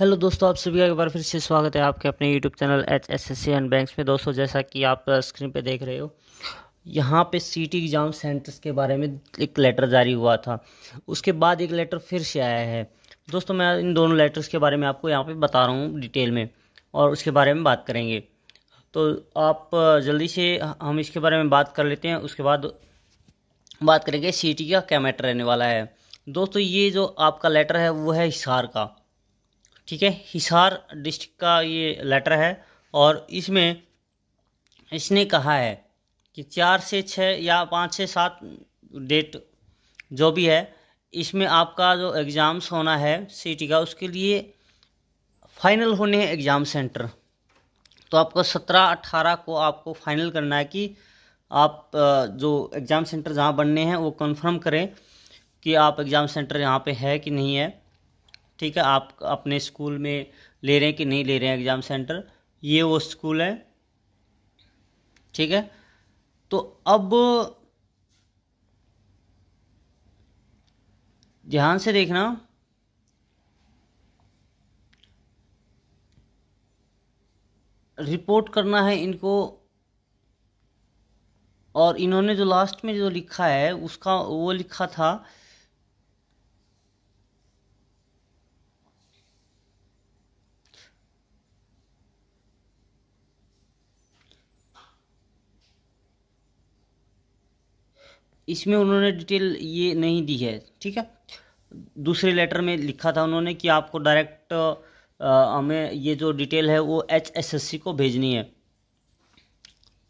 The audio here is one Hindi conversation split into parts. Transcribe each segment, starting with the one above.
हेलो दोस्तों आप सभी का एक बार फिर से स्वागत है आपके अपने YouTube channel H S S C and banks में दोस्तों जैसा कि आप स्क्रीन पे देख रहे हो यहाँ पे टी एग्ज़ाम सेंटर्स के बारे में एक लेटर जारी हुआ था उसके बाद एक लेटर फिर से आया है दोस्तों मैं इन दोनों लेटर्स के बारे में आपको यहाँ पे बता रहा हूँ डिटेल में और उसके बारे में बात करेंगे तो आप जल्दी से हम इसके बारे में बात कर लेते हैं उसके बाद बात करेंगे सिटी का क्या मैटर रहने वाला है दोस्तों ये जो आपका लेटर है वो है हिसार का ठीक है हिसार डिस्ट्रिक्ट का ये लेटर है और इसमें इसने कहा है कि चार से छः या पाँच से सात डेट जो भी है इसमें आपका जो एग्ज़ाम्स होना है सिटी का उसके लिए फाइनल होने हैं एग्ज़ाम सेंटर तो आपको सत्रह अट्ठारह को आपको फाइनल करना है कि आप जो एग्ज़ाम सेंटर जहाँ बनने हैं वो कंफर्म करें कि आप एग्ज़ाम सेंटर यहाँ पे है कि नहीं है ठीक है आप अपने स्कूल में ले रहे हैं कि नहीं ले रहे हैं एग्ज़ाम सेंटर ये वो स्कूल है ठीक है तो अब ध्यान से देखना रिपोर्ट करना है इनको और इन्होंने जो लास्ट में जो लिखा है उसका वो लिखा था इसमें उन्होंने डिटेल ये नहीं दी है ठीक है दूसरे लेटर में लिखा था उन्होंने कि आपको डायरेक्ट हमें ये जो डिटेल है वो एच एस एस सी को भेजनी है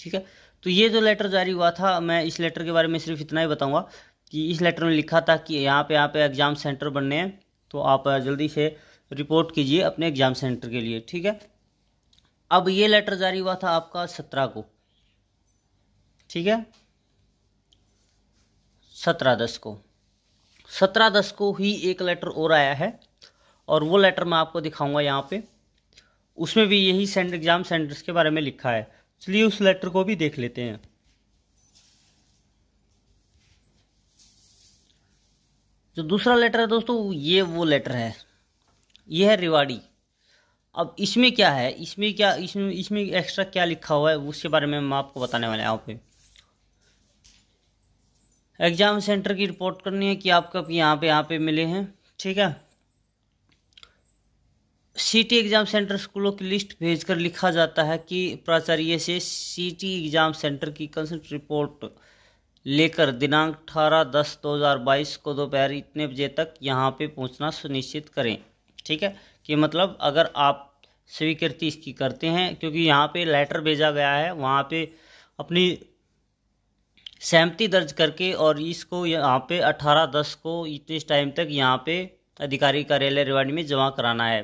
ठीक है तो ये जो लेटर जारी हुआ था मैं इस लेटर के बारे में सिर्फ इतना ही बताऊंगा कि इस लेटर में लिखा था कि यहाँ पे यहाँ पे एग्ज़ाम सेंटर बनने हैं तो आप जल्दी से रिपोर्ट कीजिए अपने एग्ज़ाम सेंटर के लिए ठीक है अब ये लेटर जारी हुआ था आपका सत्रह को ठीक है सत्रह दस को सत्रह दस को ही एक लेटर और आया है और वो लेटर मैं आपको दिखाऊंगा यहाँ पे उसमें भी यही सेंट एग्ज़ाम सेंटर्स के बारे में लिखा है चलिए उस लेटर को भी देख लेते हैं जो दूसरा लेटर है दोस्तों ये वो लेटर है ये है रिवाड़ी अब इसमें क्या है इसमें क्या इसमें इसमें एक्स्ट्रा क्या लिखा हुआ है उसके बारे में मैं आपको बताने वाला यहाँ पे एग्ज़ाम सेंटर की रिपोर्ट करनी है कि आपको यहाँ पे यहाँ पे मिले हैं ठीक है सीटी एग्ज़ाम सेंटर स्कूलों की लिस्ट भेजकर लिखा जाता है कि प्राचार्य से सीटी एग्ज़ाम सेंटर की कंसल्ट रिपोर्ट लेकर दिनांक अठारह दस दो हज़ार बाईस को दोपहर इतने बजे तक यहाँ पे पहुँचना सुनिश्चित करें ठीक है कि मतलब अगर आप स्वीकृति इसकी करते हैं क्योंकि यहाँ पे लेटर भेजा गया है वहाँ पे अपनी सहमति दर्ज करके और इसको यहाँ पे अठारह दस को इतने टाइम तक यहाँ पे अधिकारी कार्यालय रेवाड़ी में जमा कराना है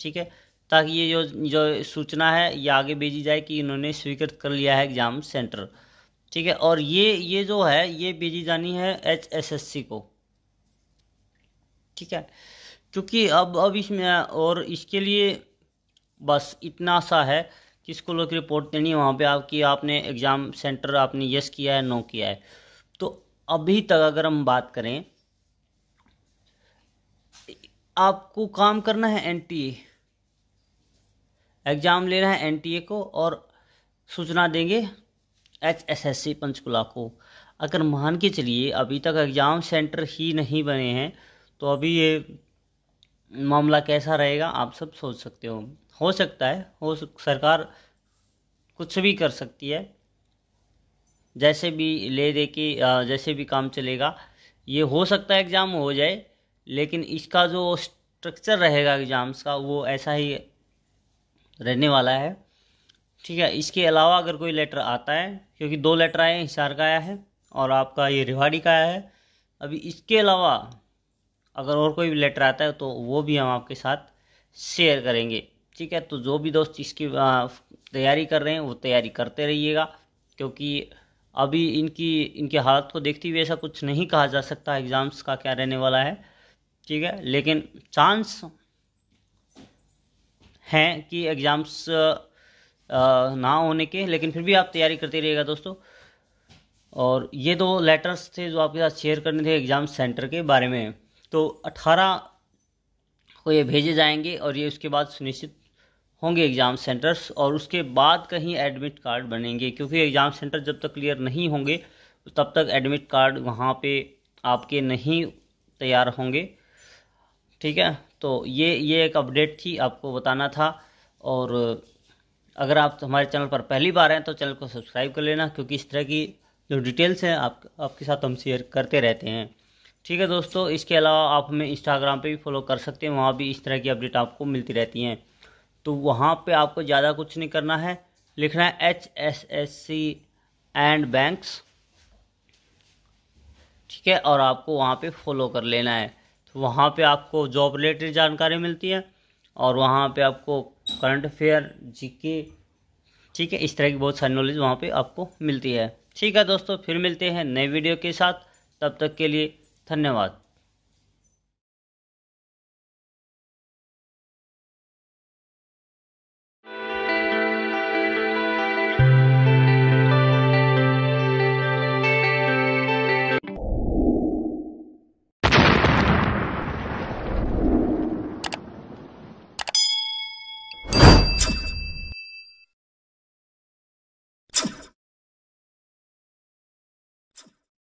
ठीक है ताकि ये जो जो सूचना है ये आगे भेजी जाए कि इन्होंने स्वीकृत कर लिया है एग्ज़ाम सेंटर ठीक है और ये ये जो है ये भेजी जानी है एच एस एस सी को ठीक है क्योंकि अब अब इसमें और इसके लिए बस इतना सा है कि इसको लोग रिपोर्ट देनी है वहाँ पे आपकी आपने एग्ज़ाम सेंटर आपने यस किया है नो किया है तो अभी तक अगर हम बात करें आपको काम करना है एन टी एग्ज़ाम लेना है एनटीए को और सूचना देंगे H S S C Panchkula को अगर मान के चलिए अभी तक एग्ज़ाम सेंटर ही नहीं बने हैं तो अभी ये मामला कैसा रहेगा आप सब सोच सकते हो हो सकता है हो सरकार कुछ भी कर सकती है जैसे भी ले दे के जैसे भी काम चलेगा ये हो सकता है एग्ज़ाम हो जाए लेकिन इसका जो स्ट्रक्चर रहेगा एग्ज़ाम्स का वो ऐसा ही रहने वाला है ठीक है इसके अलावा अगर कोई लेटर आता है क्योंकि दो लेटर आए हैं हिसार का आया है और आपका ये रिवाड़ी का आया है अभी इसके अलावा अगर और कोई भी लेटर आता है तो वो भी हम आपके साथ शेयर करेंगे ठीक है तो जो भी दोस्त इसकी तैयारी कर रहे हैं वो तैयारी करते रहिएगा क्योंकि अभी इनकी इनके हालत को देखते हुए ऐसा कुछ नहीं कहा जा सकता एग्ज़ाम्स का क्या रहने वाला है ठीक है लेकिन चांस हैं कि एग्ज़ाम्स ना होने के लेकिन फिर भी आप तैयारी करते रहिएगा दोस्तों और ये दो लेटर्स थे जो आपके साथ शेयर करने थे एग्ज़ाम सेंटर के बारे में तो 18 को ये भेजे जाएंगे और ये उसके बाद सुनिश्चित होंगे एग्ज़ाम सेंटर्स और उसके बाद कहीं एडमिट कार्ड बनेंगे क्योंकि एग्ज़ाम सेंटर जब तक क्लियर नहीं होंगे तब तक एडमिट कार्ड वहाँ पे आपके नहीं तैयार होंगे ठीक है तो ये ये एक अपडेट थी आपको बताना था और अगर आप तो हमारे चैनल पर पहली बार हैं तो चैनल को सब्सक्राइब कर लेना क्योंकि इस तरह की जो डिटेल्स हैं आप आपके साथ हम शेयर करते रहते हैं ठीक है दोस्तों इसके अलावा आप हमें इंस्टाग्राम पे भी फॉलो कर सकते हैं वहाँ भी इस तरह की अपडेट आपको मिलती रहती हैं तो वहाँ पे आपको ज़्यादा कुछ नहीं करना है लिखना है H S S C and banks ठीक है और आपको वहाँ पे फॉलो कर लेना है तो वहाँ पे आपको जॉब रिलेटेड जानकारी मिलती है और वहाँ पे आपको करंट अफेयर जीके ठीक है इस तरह की बहुत सारी नॉलेज वहाँ पे आपको मिलती है ठीक है दोस्तों फिर मिलते हैं नए वीडियो के साथ तब तक के लिए धन्यवाद